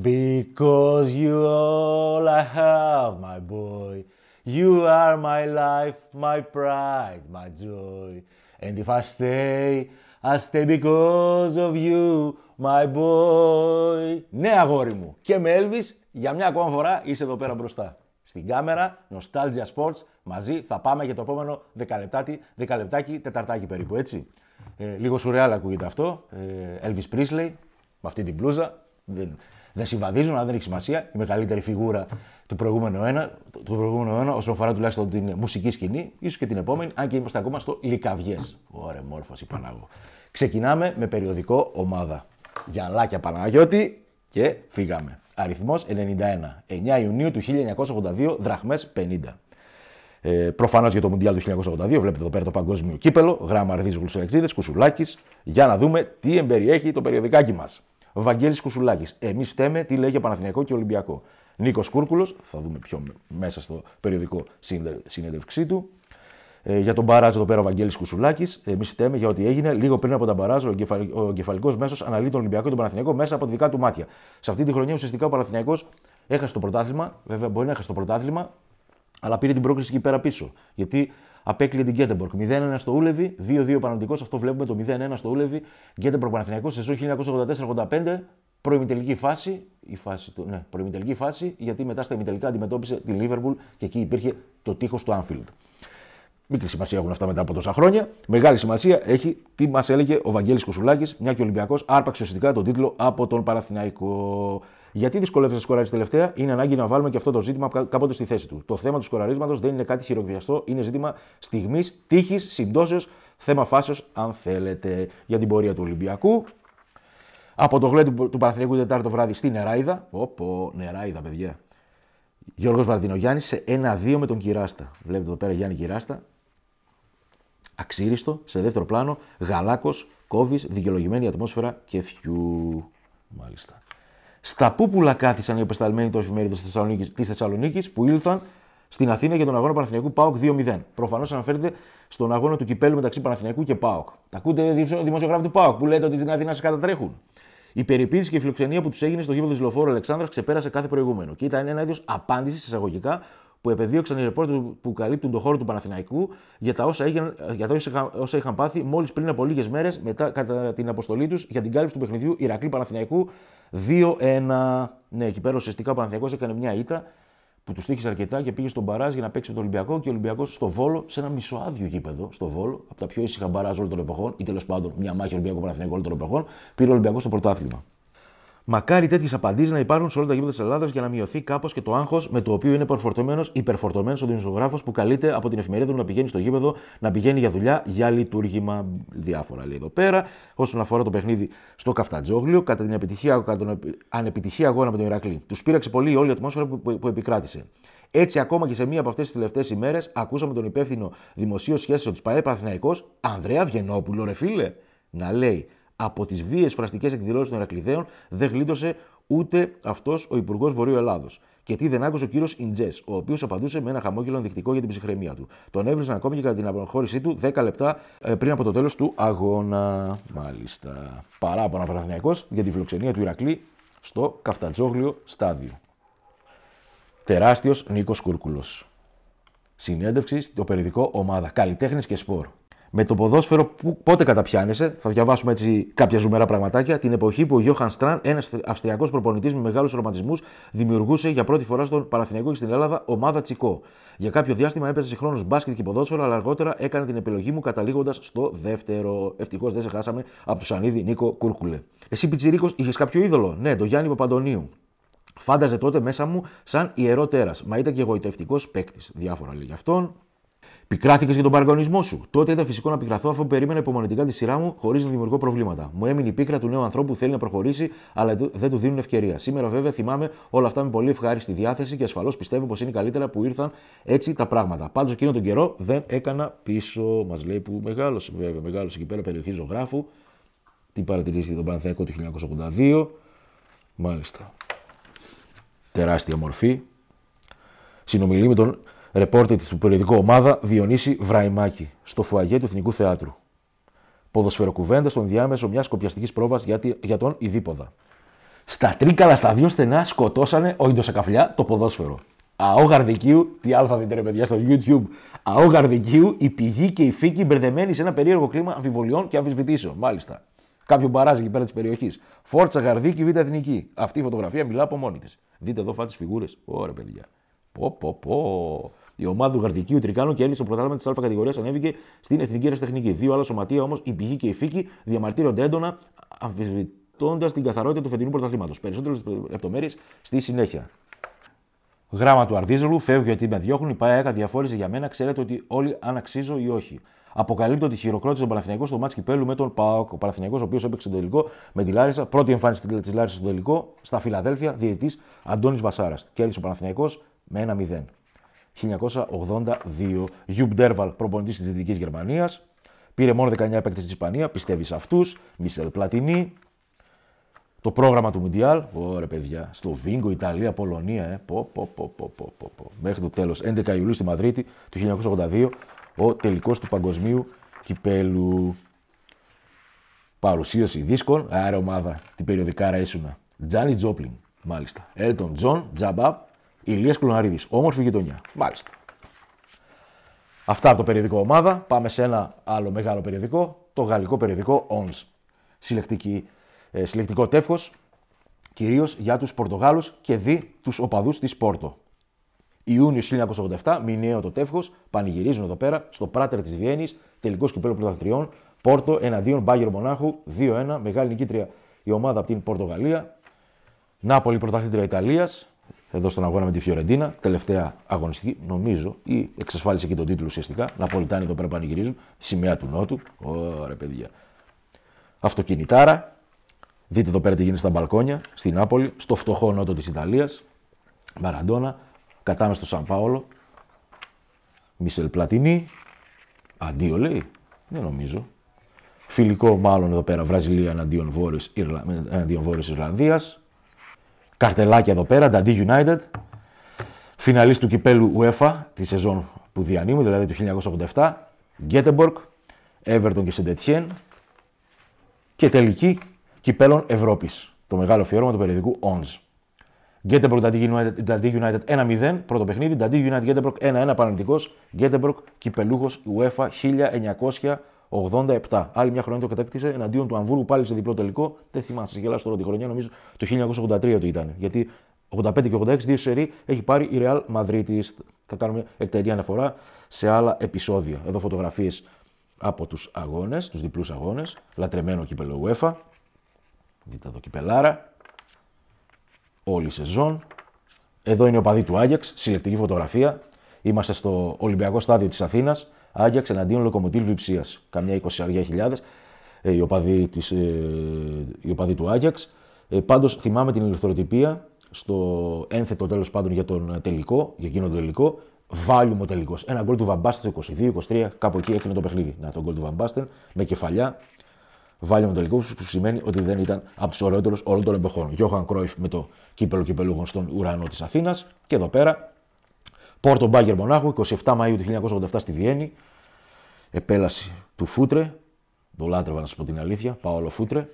Because you all I have, my boy. You are my life, my pride, my joy. And if I stay, I stay because of you, my boy. Ναι, αγόρι μου. Και με Elvis, για μια ακόμα φορά είσαι εδώ πέρα μπροστά. Στην κάμερα, Nostalgia Sports, μαζί θα πάμε για το επόμενο δεκαλεπτάκι, δεκαλεπτάκι τεταρτάκι περίπου, έτσι. Ε, λίγο σουρεάλ ακούγεται αυτό. Ε, Elvis Presley, με αυτή την μπλούζα δεν συμβαδίζουν, αλλά δεν έχει σημασία. Η μεγαλύτερη φιγούρα του προηγούμενου ένα, του προηγούμενου ένα όσον αφορά τουλάχιστον την μουσική σκηνή, ίσως και την επόμενη, αν και είμαστε ακόμα στο Λικαβιές. Ωραία, μόρφωση Πανάγο. Ξεκινάμε με περιοδικό ομάδα. Γιαλάκια Παναγιώτη και φύγαμε. Αριθμός 91. 9 Ιουνίου του 1982, δραχμέ 50. Ε, Προφανώς για το Μουντιάλ του 1982, βλέπετε εδώ πέρα το παγκόσμιο κύπελο. Γράμμα αρδίζου Γλουσοεξίδε, Κουσουλάκης. Για να δούμε τι εμπεριέχει το περιοδικάκι μας. Βαγγέλης Κουσουλάκης. Εμείς φταίμε τι λέει για Παναθηναϊκό και Ολυμπιακό. Νίκος Κούρκουλος, θα δούμε πιο μέσα στο περιοδικό συνέντευξή του. Ε, για τον Μπαράζο εδώ πέρα ο Βαγγέλης Κουσουλάκης. Εμείς φταίμε για ό,τι έγινε λίγο πριν από τον Μπαράζο. Ο κεφαλικό μέσος αναλύει τον Ολυμπιακό και τον Παναθηναϊκό μέσα από τα δικά του μάτια. Σε αυτή τη χρονιά ουσιαστικά ο Παναθηναϊκός έχασε το πρωτάθλημα. Βέβαια μπορεί να έχασε το πρωτάθλημα, αλλά πήρε την πρόκληση εκεί πέρα πίσω. Γιατί απέκλειε την Γκέτεμπορκ. 0-1 στο Ούλεβι, 2-2 Παναλυτικό, αυτό βλέπουμε το 0-1 στο Ούλεβι. Γκέτεμπορκ Παναθηναϊκό, σεζόν 1984-85, προημητελική φάση, η φάση του, ναι, προημητελική φάση, γιατί μετά στα ημιτελικά αντιμετώπισε τη Λίβερπουλ και εκεί υπήρχε το τείχος του Άνφιλντ. Μικρή σημασία έχουν αυτά μετά από τόσα χρόνια. Μεγάλη σημασία έχει τι μας έλεγε ο Βαγγέλης Κουσουλάκη, μια και Ολυμπιακός άρπαξε ουσιαστικά τον τίτλο από τον Παραθυναϊκό. Γιατί δυσκολεύεται να σκοράρεις τελευταία, είναι ανάγκη να βάλουμε και αυτό το ζήτημα κάποτε στη θέση του. Το θέμα του σκοραρίσματος δεν είναι κάτι κάτι είναι ζήτημα στιγμής, τύχης, συμπτώσεως, θέμα φάσεως, αν θέλετε, για την πορεία του Ολυμπιακού. Από το γλέ του, του Παραθυριακού Τετάρτο βράδυ στη Νεράιδα. Όπω, Νεράιδα, παιδιά. Γιώργος Βαρδινογιάννης σε 1-2 με τον Κυράστα. Βλέπετε εδώ πέρα Γιάννη Κυράστα. Αξίριστο, σε δεύτερο πλάνο, γαλάκος, κόβει, δικαιολογημένη ατμόσφαιρα και φιού. Μάλιστα. Στα πούπουλα κάθισαν οι επεσταλμένοι του εφημερίδων της Θεσσαλονίκης που ήλθαν στην Αθήνα για τον αγώνα Παναθηναϊκού ΠΑΟΚ 2-0. Προφανώς αναφέρεται στον αγώνα του κυπέλου μεταξύ Παναθηναϊκού και ΠΑΟΚ. Τα ακούτε δημοσιογράφοι του ΠΑΟΚ που λέτε ότι στην Αθήνα σε κατατρέχουν. Η περιποίηση και η φιλοξενία που τους έγινε στο γήπεδο της Λοφόρου Αλεξάνδρας ξεπέρασε κάθε προηγούμενο και ήταν ένα είδος απάντησης εισαγωγικά που επεδίωξαν οι ρεπόρτερ που καλύπτουν τον χώρο του Παναθηναϊκού για τα όσα, για τα όσα, είχαν πάθει μόλις πριν από λίγες μέρες μετά κατά την αποστολή τους για την κάλυψη του παιχνιδιού Ηρακλή Παναθηναϊκού 2-1. Ναι, εκεί πέρα ουσιαστικά ο Παναθηναϊκός έκανε μια ήττα που τους τύχησε αρκετά και πήγε στον Μπαράζ για να παίξει με τον Ολυμπιακό και ο Ολυμπιακός στο Βόλο, σε ένα μισοάδιο γήπεδο, στο Βόλο, από τα πιο ήσυχα μπαράζ όλων των εποχών, ή τέλος πάντων μια μάχη Ολυμπιακού Παναθηναϊκού όλων των εποχών, πήρε ο Ολυμπιακός στο πρωτάθλημα. Μακάρι τέτοιες απαντήσεις να υπάρχουν σε όλα τα γήπεδα της Ελλάδας για να μειωθεί κάπως και το άγχος με το οποίο είναι υπερφορτωμένο υπερφορτωμένος ο δημοσιογράφος που καλείται από την εφημερίδα να πηγαίνει στο γήπεδο, να πηγαίνει για δουλειά, για λειτουργήμα. Διάφορα λέει εδώ πέρα. Όσον αφορά το παιχνίδι στο Καφτατζόγλιο, κατά την επιτυχία, ανεπιτυχή αγώνα με τον Ηρακλή, τους πήραξε πολύ όλη η ατμόσφαιρα που, επικράτησε. Έτσι, ακόμα και σε μία από αυτές τις τελευταίες ημέρες, ακούσαμε τον υπεύθυνο δημοσίου σχέσεων της Ανδρέα Βγενόπουλο, ρε φίλε, να λέει από τις βίε φραστικές εκδηλώσεις των Ερακλειδαίων δεν γλίτωσε ούτε αυτός ο Υπουργός Βορείου Ελλάδος. Και τι δεν άκουσε ο κύριος Ιντζές, ο οποίος απαντούσε με ένα χαμόγελο ενδεικτικό για την ψυχραιμία του. Τον έβρισαν ακόμη και κατά την αποχώρησή του 10 λεπτά ε, πριν από το τέλος του αγώνα. Μάλιστα. Παράπονα Παναθυνιακό για τη φιλοξενία του Ηρακλή στο Καφτατζόγλιο στάδιο. Τεράστιος Νίκος Κούρκουλος. Συνέντευξη στο περιοδικό Ομάδα Καλλιτέχνης και Σπορ με το ποδόσφαιρο που πότε καταπιάνεσαι. Θα διαβάσουμε έτσι κάποια ζουμερά πραγματάκια. Την εποχή που ο Γιώχαν Στραν, ένας Αυστριακός προπονητής με μεγάλους ρομαντισμούς, δημιουργούσε για πρώτη φορά στον Παραθυνιακό και στην Ελλάδα ομάδα Τσικό. Για κάποιο διάστημα έπαιζε συγχρόνω μπάσκετ και ποδόσφαιρο, αλλά αργότερα έκανε την επιλογή μου καταλήγοντας στο δεύτερο. Ευτυχώς δεν σε χάσαμε από του Σανίδη Νίκο Κούρκουλε. Εσύ Πιτσυρίκο είχες κάποιο είδωλο. Ναι, το Γιάννη Παπαντονίου. Φάνταζε τότε μέσα μου σαν ιερό τέρας, μα ήταν και εγωιτευτικός παίκτης. Διάφορα λέει γι' αυτόν. Πικράθηκες για τον παραγωνισμό σου. Τότε ήταν φυσικό να πικραθώ αφού περίμενα υπομονετικά τη σειρά μου χωρίς να δημιουργώ προβλήματα. Μου έμεινε η πίκρα του νέου ανθρώπου που θέλει να προχωρήσει, αλλά δεν του δίνουν ευκαιρία. Σήμερα, βέβαια, θυμάμαι όλα αυτά με πολύ ευχάριστη διάθεση και ασφαλώς πιστεύω πως είναι καλύτερα που ήρθαν έτσι τα πράγματα. Πάντως εκείνο τον καιρό δεν έκανα πίσω, μας λέει που μεγάλωσε βέβαια, μεγάλωσε εκεί πέρα περιοχή ζωγράφου. Τι παρατηρήσει τον Πανθέκο του 1982. Μάλιστα. Τεράστια μορφή. Συνομιλεί με τον Ρεπόρτερ της περιοδικού ομάδα Διονύση Βραϊμάκη στο φουαγέ του Εθνικού Θεάτρου. Ποδοσφαιροκουβέντα στον διάμεσο μιας κοπιαστική πρόβας για τον Ιδίποδα. Στα τρίκαλα στα δύο στενά σκοτώσανε ο Ιντοσακαφλιά το ποδόσφαιρο. ΑΟ Γαρδικίου, τι άλλο θα δείτε ρε παιδιά στο YouTube. ΑΟ Γαρδικίου, η πηγή και η φύκη μπερδεμένη σε ένα περίεργο κλίμα αμφιβολιών και αμφισβητήσεων. Μάλιστα. Κάποιο μπαράζει εκεί πέρα της περιοχής. Φόρτσα Γαρδίκη, Β' Εθνική. Αυτή η φωτογραφία μιλά από μόνη της. Δείτε εδώ φάτσε φιγούρες. Ωραία παιδιά. Πω, πω, πω. Η ομάδα του Γαρδικίου Τρικάνου και έλυσε το πρωτάθλημα της Αλφα κατηγορίας ανέβηκε στην Εθνική Ερασιτεχνική. Δύο άλλα σωματεία όμως, η Πηγή και η Φίκη, διαμαρτύρονται έντονα, αμφισβητώντας την καθαρότητα του φετινού πρωταθλήματος. Περισσότερες λεπτομέρειες στη συνέχεια. Γράμμα του Αρδίζελου, φεύγει γιατί με διώχνουν. Η ΠΑΕΚΑ διαφόρησε για μένα, ξέρετε ότι όλοι αν αξίζω ή όχι. Αποκαλύπτω ότι χειροκρότησε τον Παναθηναϊκό στο μάτς Κυπέλου με τον ΠΑΟΚ. Ο Παναθηναϊκός ο οποίος έπαιξε τον τελικό με τη Λάρισα, πρώτη εμφάνιση της Λάρισας στο τελικό, στα Φιλαδέλφια, διαιτή Αντώνης Βασάρας. Κέρδισε ο Παναθηναϊκός με 1-0. 1982, Γιουμπ Ντέρβαλ, προπονητής της Δυτικής Γερμανίας, πήρε μόνο 19 παίκτε στην Ισπανίας, πιστεύει σε αυτούς. Μισελ Πλατινί, το πρόγραμμα του Μουντιάλ. Ωραία, παιδιά. Στο Βίγκο, Ιταλία, Πολωνία. Ε. πο, πο, πο, πο, πο, πο. Μέχρι το τέλος. 11 Ιουλίου στη Μαδρίτη του 1982, ο τελικός του Παγκοσμίου Κυπέλου. Παρουσίαση δίσκων. Άρα ομάδα την περιοδικά Ρέσουνα. Τζάνις Τζόπλιν, μάλιστα. Έλτον Τζον, Τζαμπαπ, Ηλία Κλουναρίδη. Όμορφη γειτονιά. Μάλιστα. Αυτά από το περιοδικό ομάδα. Πάμε σε ένα άλλο μεγάλο περιοδικό, το γαλλικό περιοδικό ONS. Συλλεκτική, ε, συλλεκτικό τεύχος κυρίως για τους Πορτογάλους και δι τους οπαδούς της Πόρτο. Ιούνιος 1987, μηνιαίο το τεύχος, πανηγυρίζουν εδώ πέρα στο πράτερ της Βιέννης, τελικός κυπέλο πρωταθλητριών, Πόρτο εναντίον Μπάγκερ Μονάχου, 2-1, μεγάλη νικήτρια η ομάδα από την Πορτογαλία. Νάπολη πρωταθλήτρια Ιταλίας, εδώ στον αγώνα με τη Φιωρεντίνα. Τελευταία αγωνιστική, νομίζω, ή εξασφάλισε και τον τίτλο ουσιαστικά. Ναπολιτάνοι εδώ πέρα πανηγυρίζουν. Σημαία του Νότου. Ωραία, παιδιά. Αυτοκινητάρα. Δείτε εδώ πέρα τι γίνεται στα μπαλκόνια, στην Νάπολη, στο φτωχό νότο της Ιταλίας. Μαραντόνα, κατάμε στο Σαν Πάολο. Μισελ Πλατινί. Αντίο λέει. Δεν νομίζω. Φιλικό μάλλον εδώ πέρα Βραζιλία εναντίον Ιρλα... Ιρλανδία. Καρτελάκι εδώ πέρα, Dundee United, φιναλίστ του κυπέλου UEFA τη σεζόν που διανύουμε, δηλαδή του 1987, Γκέτεμπορκ, Everton και Σεντετιέν και τελική κυπέλων Ευρώπης. το μεγάλο φιόρμα του περιοδικού ONS. Γκέτεμπορκ, Dundee United 1-0, πρώτο παιχνίδι, Dundee United Γκέτεμπορκ 1-1 επαναληπτικός, Γκέτεμπορκ κυπελούχο UEFA 1900. 87. Άλλη μια χρονιά το κατέκτησε εναντίον του Αμβούργου πάλι σε διπλό τελικό. Δεν θυμάσαι, γελάς τώρα τη χρονιά, νομίζω το 1983 το ήταν. Γιατί 85 και 86, δύο σερή έχει πάρει η Real Madrid. Θα κάνουμε εκτενή αναφορά σε άλλα επεισόδια. Εδώ φωτογραφίες από τους αγώνες, τους διπλούς αγώνες. Λατρεμένο κύπελο UEFA. Δείτε εδώ κυπελάρα. Όλη η σεζόν. Εδώ είναι ο παδί του Άγιαξ, συλλεκτική φωτογραφία. Είμαστε στο Ολυμπιακό Στάδιο της Αθήνας. Άγιαξ εναντίον Λοκομοτήλ Βιψίας. Καμιά 20 χιλιάδες ε, οι, οπαδοί ε, του Άγιαξ. Ε, Πάντως θυμάμαι την ελευθεροτυπία στο ένθετο τέλος πάντων για τον τελικό, για εκείνο τον τελικό. Βάλουμε ο τελικός. Ένα γκολ του Βαμπάστεν 22-23, κάπου εκεί έκλεινε το παιχνίδι. Να, τον γκολ του Βαμπάστεν με κεφαλιά. Βάλουμε ο τελικό που σημαίνει ότι δεν ήταν από τους ωραιότερους όλων των εποχών. Γιώχαν Κρόιφ με το κύπελο κυπελούχων στον ουρανό της Αθήνας. Και εδώ πέρα Πόρτο Μπάγκερ Μονάχου, 27 Μαΐου του 1987 στη Βιέννη. Επέλαση του Φούτρε. Το λάτρευα να σου πω την αλήθεια. Παόλο Φούτρε.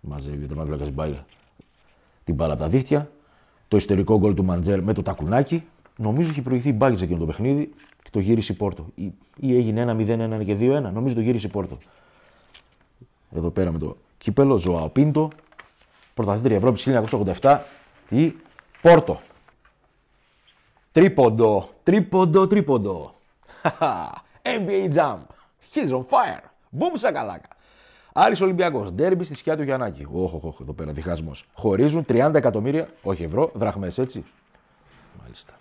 Μαζεύει ο Τεμάκλακα την μπάλα από τα δίχτυα. Το ιστορικό γκολ του Μαντζέρ με το τακουνάκι. Νομίζω είχε προηγηθεί η Μπάγκερ σε εκείνο το παιχνίδι και το γύρισε η Πόρτο. Ή, ή έγινε 1-0-1 και 2-1. Νομίζω το γύρισε η Πόρτο. Εδώ πέρα με το κύπελο Πίντο. Πρωταθλήτρια Ευρώπης 1987 η Πόρτο. Τρίποντο, τρίποντο, τρίποντο. NBA Jam. He's on fire. Boom σακαλάκα. Άρης Ολυμπιακός. Ντέρμπι στη σκιά του Γιαννάκη. οχ, οχ, εδώ πέρα διχασμός. Χωρίζουν 30 εκατομμύρια, όχι ευρώ, δραχμές, έτσι. Μάλιστα.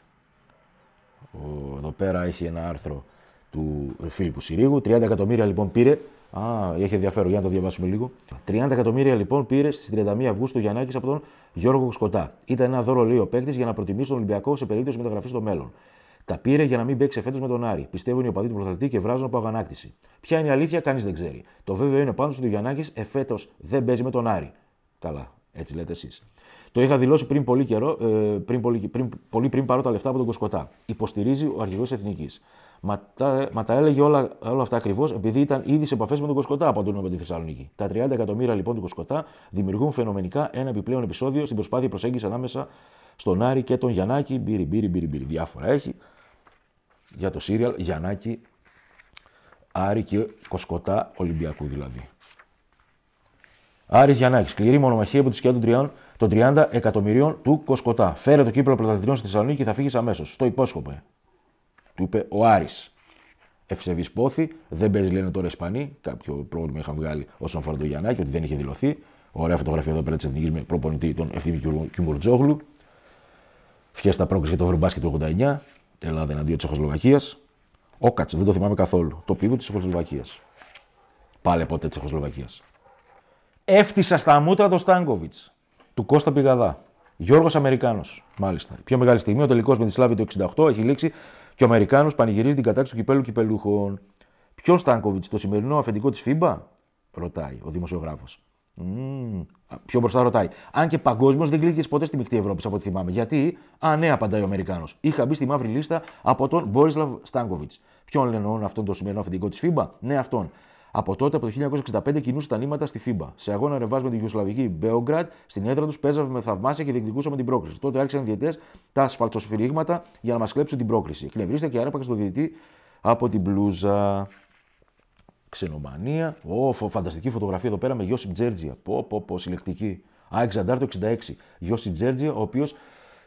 Ο, εδώ πέρα έχει ένα άρθρο του Φίλιππου Συρίγου. 30 εκατομμύρια λοιπόν πήρε Α, έχει ενδιαφέρον, για να το διαβάσουμε λίγο. 30 εκατομμύρια λοιπόν πήρε στις 31 Αυγούστου Γιαννάκης από τον Γιώργο Σκοτά. Ήταν ένα δώρο, λέει ο παίκτης, για να προτιμήσει τον Ολυμπιακό σε περίπτωση μεταγραφής στο μέλλον. Τα πήρε για να μην παίξει φέτος με τον Άρη. Πιστεύουν οι οπαδοί του πρωταθλητή και βράζουν από αγανάκτηση. Ποια είναι η αλήθεια, κανείς δεν ξέρει. Το βέβαιο είναι πάντως ότι ο Γιαννάκης εφέτο δεν παίζει με τον Άρη. Καλά, έτσι λέτε εσείς. Το είχα δηλώσει πριν πολύ καιρό, ε, πριν, πολύ, πριν, πολύ πριν πάρω τα λεφτά από τον Κοσκοτά. Υποστηρίζει ο αρχηγός Εθνικής. Μα τα, μα έλεγε όλα, όλα αυτά ακριβώς επειδή ήταν ήδη σε επαφές με τον Κοσκοτά, απαντούν με τη Θεσσαλονίκη. Τα 30 εκατομμύρια λοιπόν του Κοσκοτά δημιουργούν φαινομενικά ένα επιπλέον επεισόδιο στην προσπάθεια προσέγγισης ανάμεσα στον Άρη και τον Γιαννάκη. Μπύρι, μπύρι, μπύρι, μπύρι. Διάφορα έχει για το σύριαλ Γιαννάκη, Άρη και Κοσκοτά Ολυμπιακού δηλαδή. Άρης Γιαννάκης, σκληρή μονομαχία από τη σκιά των 30 εκατομμυρίων του Κοσκοτά. Φέρε το κύπρο πρωταθλητριών στη Θεσσαλονίκη και θα φύγεις αμέσως. Το υπόσχομαι. Του είπε ο Άρης. Ευσεβή πόθη, δεν παίζει λένε τώρα Ισπανοί. Κάποιο πρόβλημα είχαν βγάλει όσον αφορά το Γιαννάκη, ότι δεν είχε δηλωθεί. Ωραία φωτογραφία εδώ πέρα της εθνικής με προπονητή τον Ευθύνη Κιουμπουρτζόγλου. Φιέστα πρόκληση για το Ευρωμπάσκετ του 89. Ελλάδα εναντίον της Τσεχοσλοβακίας. Κατς, δεν το θυμάμαι καθόλου. Το πίβο της Τσεχοσλοβακίας. Πάλι ποτέ Τσεχοσλοβακία. Έφτισα στα μούτρα το Στάνκοβιτ. Του Κώστα Πηγαδά. Γιώργος Αμερικάνος. Μάλιστα. πιο μεγάλη στιγμή ο τελικός με τη Σλάβη του 68 έχει λήξει και ο Αμερικάνος πανηγυρίζει την κατάξυση του κυπέλου κυπελούχων. Ποιος Στάνκοβιτ, το σημερινό αφεντικό της FIBA, ρωτάει ο δημοσιογράφος. Mm. Πιο μπροστά ρωτάει. Αν και παγκόσμιος δεν κλείκε ποτέ στη μεικτή Ευρώπη, από ό,τι θυμάμαι. Γιατί, α, ναι, απαντάει ο Αμερικάνος. Είχα μπει στη μαύρη λίστα από τον Μπόρισλαβ Στάνκοβιτ. Ποιον λένε αυτόν τον σημερινό αφεντικό της FIBA, ναι, αυτόν. Από τότε, από το 1965, κινούσε τα νήματα στη FIBA. Σε αγώνα ρεβάς με την γιουσλαβική Μπέογκρατ, στην έδρα τους παίζαμε με θαυμάσια και διεκδικούσαμε την πρόκληση. Τότε άρχισαν οι διαιτές τα ασφαλτσοσφυρίγματα για να μας κλέψουν την πρόκληση. Εκνευρίστα και άραπαξε το διαιτή από την μπλούζα. Ξενομανία. Ω, φανταστική φωτογραφία εδώ πέρα με Γιώση Τζέρτζια. Πω, πω, πω, συλλεκτική. Α, 66. Γιώση Τζέρτζια, ο οποίος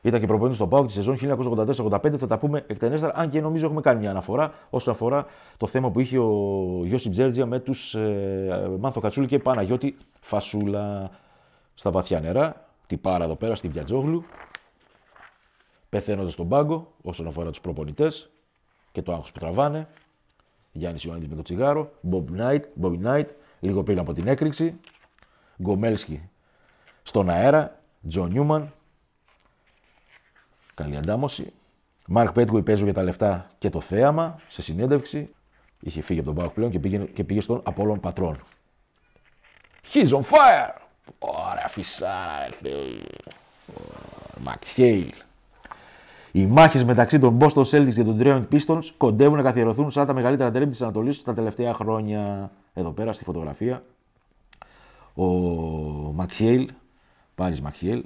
ήταν και προπονητής στον Πάοκ τη σεζόν 1984-85. Θα τα πούμε εκτενέστερα. Αν και νομίζω έχουμε κάνει μια αναφορά όσον αφορά το θέμα που είχε ο Γιώση Τζέρτζια με τους ε, Μάνθο Κατσούλη και Παναγιώτη Φασούλα στα βαθιά νερά. πάρα εδώ πέρα στη Βιατζόγλου. Πεθαίνοντας τον πάγκο όσον αφορά τους προπονητές και το άγχος που τραβάνε. Γιάννης Ιωάννης με το τσιγάρο. Μπομπ Νάιτ, Μπομπ Νάιτ, λίγο πριν από την έκρηξη. Γκομέλσκι στον αέρα. Τζον Νιούμαν, Καλή αντάμωση. Μάρκ Πέτκουι παίζω για τα λεφτά και το θέαμα σε συνέντευξη. Είχε φύγει από τον Πάοκ πλέον και πήγε, και πήγε στον Απόλλων Πατρών. He's on fire! Ωραία φυσάρα, Ματχέιλ. Οι μάχες μεταξύ των Boston Celtics και των Τρίων Pistons κοντεύουν να καθιερωθούν σαν τα μεγαλύτερα τρέμπι της Ανατολής τα τελευταία χρόνια. Εδώ πέρα στη φωτογραφία ο Μακχέιλ, Πάρη Μακχέιλ,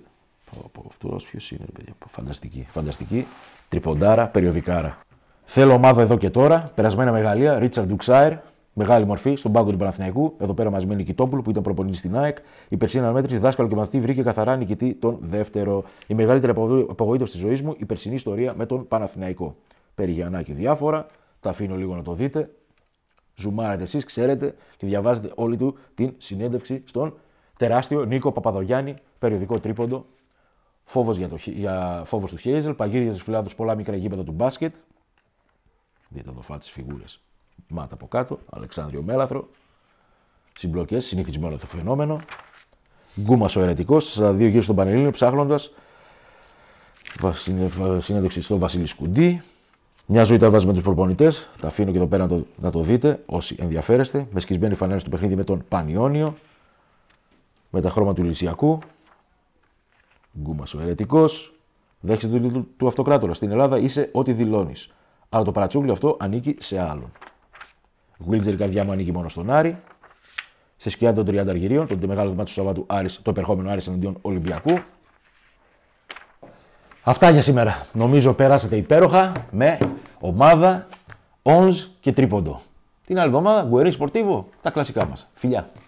αυτό ποιος είναι, παιδιά. Φανταστική. Φανταστική. Τριποντάρα, περιοδικάρα. Θέλω ομάδα εδώ και τώρα. Περασμένα μεγαλεία. Ρίτσαρντ Ντουξάιρ. Μεγάλη μορφή στον πάγκο του Παναθηναϊκού. Εδώ πέρα μαζί με Νικητόπουλο που ήταν προπονητής στην ΑΕΚ. Η περσίνα αναμέτρηση, δάσκαλο και μαθητή, βρήκε καθαρά νικητή τον δεύτερο. Η μεγαλύτερη απογοήτευση της ζωής μου, η περσινή ιστορία με τον Παναθηναϊκό. και διάφορα. Τα αφήνω λίγο να το δείτε. Ζουμάρετε εσείς, ξέρετε και διαβάζετε όλη του την συνέντευξη στον τεράστιο Νίκο Παπαδογιάννη, περιοδικό τρίποντο Φόβος, για το, για, φόβος του Χέιζελ, παγίδια στους φυλάδους, πολλά μικρά γήπεδα του μπάσκετ. Δείτε εδώ φάτες φιγούρες. Μάτα από κάτω, Αλεξάνδριο Μέλαθρο. Συμπλοκές, συνηθισμένο το φαινόμενο. Γκούμας ο αιρετικός, δύο γύρω στον Πανελλήνιο, ψάχνοντας. Συνέντευξη στο Βασίλη Σκουντή. Μια ζωή τα βάζει με τους προπονητές. Τα αφήνω και εδώ πέρα να το, να το δείτε όσοι ενδιαφέρεστε. Με σκισμένη φανέλα στο παιχνίδι με τον Πανιόνιο. Με τα χρώμα του Λυσιακού. Γκούμας ο ερετικό. δέχεσαι τον του Αυτοκράτορα. Στην Ελλάδα είσαι ό,τι δηλώνεις. Αλλά το παρατσούκλι αυτό ανήκει σε άλλον. Γουίλτζερ καρδιά μου ανήκει μόνο στον Άρη. Σε σκιά των 30 αργυρίων, τον μεγάλο δεμάτι του Σαββάτου Άρης, το επερχόμενο Άρης εναντίον Ολυμπιακού. Αυτά για σήμερα. Νομίζω περάσατε υπέροχα με ομάδα, όνζ και τρίποντο. Την άλλη εβδομάδα, Γκουερί Σπορτίβο, τα κλασικά μας. Φιλιά.